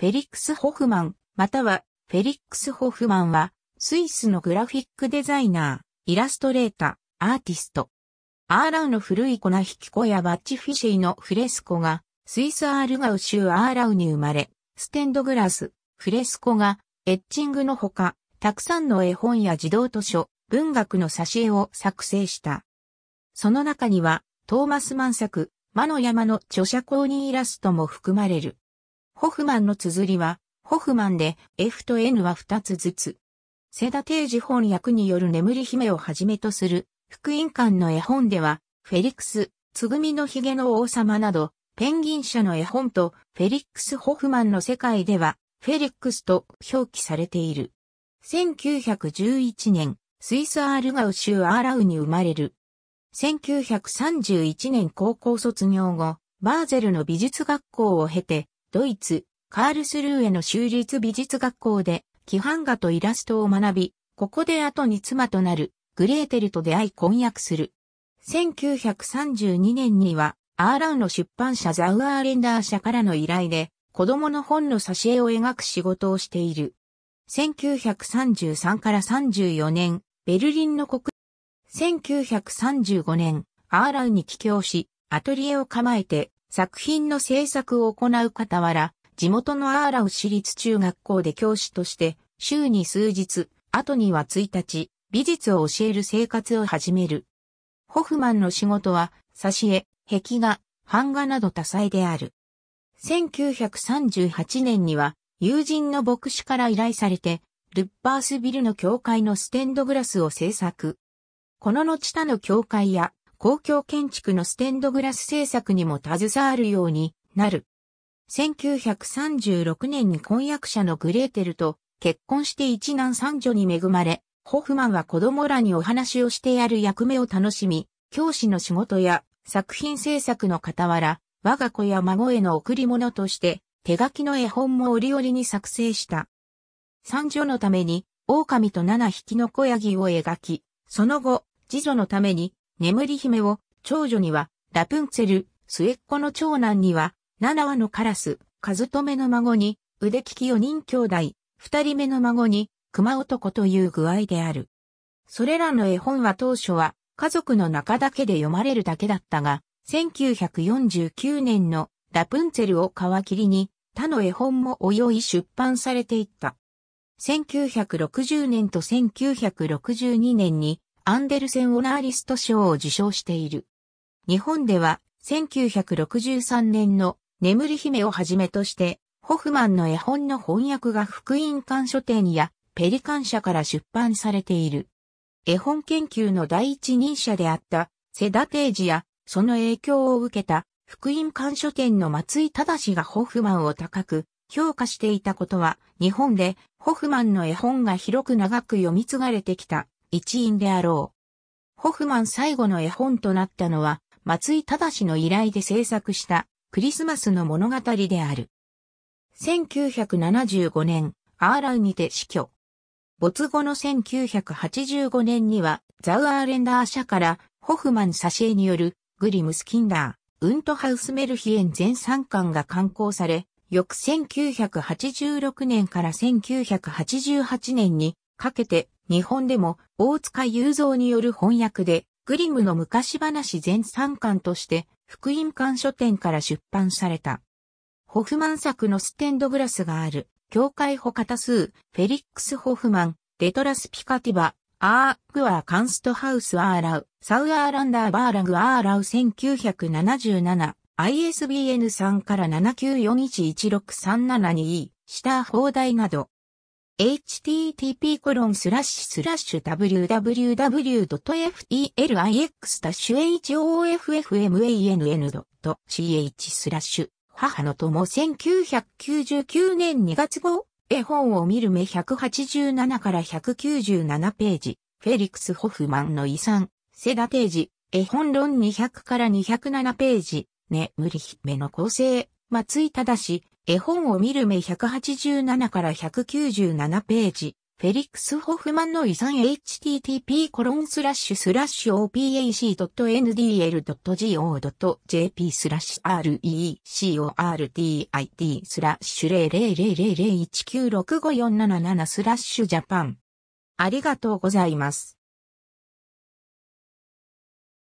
フェリックス・ホフマン、またはフェリックス・ホフマンは、スイスのグラフィックデザイナー、イラストレーター、アーティスト。アーラウの古い粉引き子やバッチフィシーイのフレスコが、スイス・アールガウ州アーラウに生まれ、ステンドグラス、フレスコが、エッチングのほか、たくさんの絵本や児童図書、文学の挿絵を作成した。その中には、トーマス・マン作、魔の山の著者公認イラストも含まれる。ホフマンの綴りは、ホフマンで F と N は2つずつ。セダ定時翻訳による眠り姫をはじめとする、福音館の絵本では、フェリックス、つぐみのひげの王様など、ペンギン社の絵本とフェリックス・ホフマンの世界では、フェリックスと表記されている。1911年、スイス・アールガウ州アーラウに生まれる。1931年高校卒業後、バーゼルの美術学校を経て、ドイツ、カールスルーへの州立美術学校で、規範画とイラストを学び、ここで後に妻となる、グレーテルと出会い婚約する。1932年には、アーラウの出版社ザウアーレンダー社からの依頼で、子供の本の挿絵を描く仕事をしている。1933から34年、ベルリンの国、1935年、アーラウに帰郷し、アトリエを構えて作品の制作を行う傍ら、地元のアーラウ市立中学校で教師として、週に数日、後には1日、美術を教える生活を始める。ホフマンの仕事は、挿絵、壁画、版画など多彩である。1938年には、友人の牧師から依頼されて、ルッパースビルの教会のステンドグラスを制作。この後他の教会や公共建築のステンドグラス制作にも携わるようになる。1936年に婚約者のグレーテルと結婚して一男三女に恵まれ、ホフマンは子供らにお話をしてやる役目を楽しみ、教師の仕事や作品制作の傍ら、我が子や孫への贈り物として、手書きの絵本も折々に作成した。三女のために、狼と七匹の子ヤギを描き、その後、次女のために、眠り姫を、長女には、ラプンツェル、末っ子の長男には、七羽のカラス、カズトメの孫に、腕利き四人兄弟、二人目の孫に、熊男という具合である。それらの絵本は当初は、家族の中だけで読まれるだけだったが、1949年のラプンツェルを皮切りに、他の絵本もおよい出版されていった。1960年と1962年にアンデルセンオナーリスト賞を受賞している。日本では1963年の眠り姫をはじめとして、ホフマンの絵本の翻訳が福音館書店やペリカン社から出版されている。絵本研究の第一人者であったセダテージやその影響を受けた福音館書店の松井正がホフマンを高く評価していたことは日本でホフマンの絵本が広く長く読み継がれてきた一員であろう。ホフマン最後の絵本となったのは、松井正の依頼で制作したクリスマスの物語である。1975年、アーラウにて死去。没後の1985年には、ザウアーレンダー社からホフマン挿絵によるグリムスキンダー、ウントハウスメルヒエン全3巻が刊行され、翌1986年から1988年にかけて、日本でも大塚雄三による翻訳で、グリムの昔話全3巻として、福音館書店から出版された。ホフマン作のステンドグラスがある、教会他多数、フェリックス・ホフマン、デトラス・ピカティバ、アーグアー・カンストハウス・アーラウ、サウアーランダー・バーラグ・アーラウ1977、ISBN 3から7 9 4 1 1 6 3 7 2シター放題など、http://www.ftlix-hoffmann.ch スラッシュ母の友1999年2月号絵本を見る目187から197ページフェリクス・ホフマンの遺産セダテージ絵本論200から207ページ眠り姫の構成松井忠、絵本を見る目187から197ページ、フェリックス・ホフマンの遺産 http コロンスラッシュスラッシュ opac.ndl.go.jp スラッシュ r e c o r d i t スラッシュ00001965477スラッシュジャパン。ありがとうございます。